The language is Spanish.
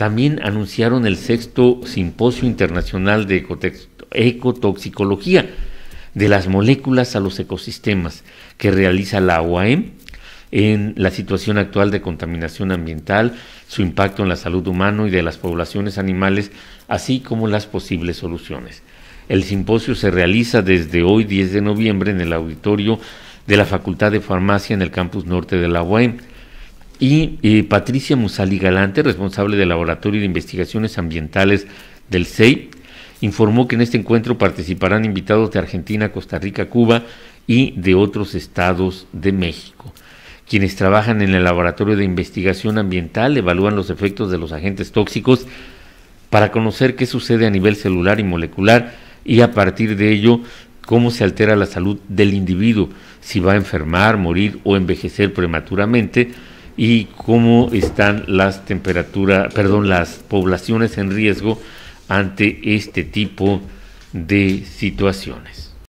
también anunciaron el sexto simposio internacional de ecotoxicología de las moléculas a los ecosistemas que realiza la OAM en la situación actual de contaminación ambiental, su impacto en la salud humana y de las poblaciones animales, así como las posibles soluciones. El simposio se realiza desde hoy 10 de noviembre en el auditorio de la Facultad de Farmacia en el campus norte de la UAM y eh, Patricia Musali Galante, responsable del Laboratorio de Investigaciones Ambientales del CEI, informó que en este encuentro participarán invitados de Argentina, Costa Rica, Cuba y de otros estados de México. Quienes trabajan en el Laboratorio de Investigación Ambiental evalúan los efectos de los agentes tóxicos para conocer qué sucede a nivel celular y molecular y a partir de ello cómo se altera la salud del individuo, si va a enfermar, morir o envejecer prematuramente, y cómo están las temperaturas, perdón, las poblaciones en riesgo ante este tipo de situaciones.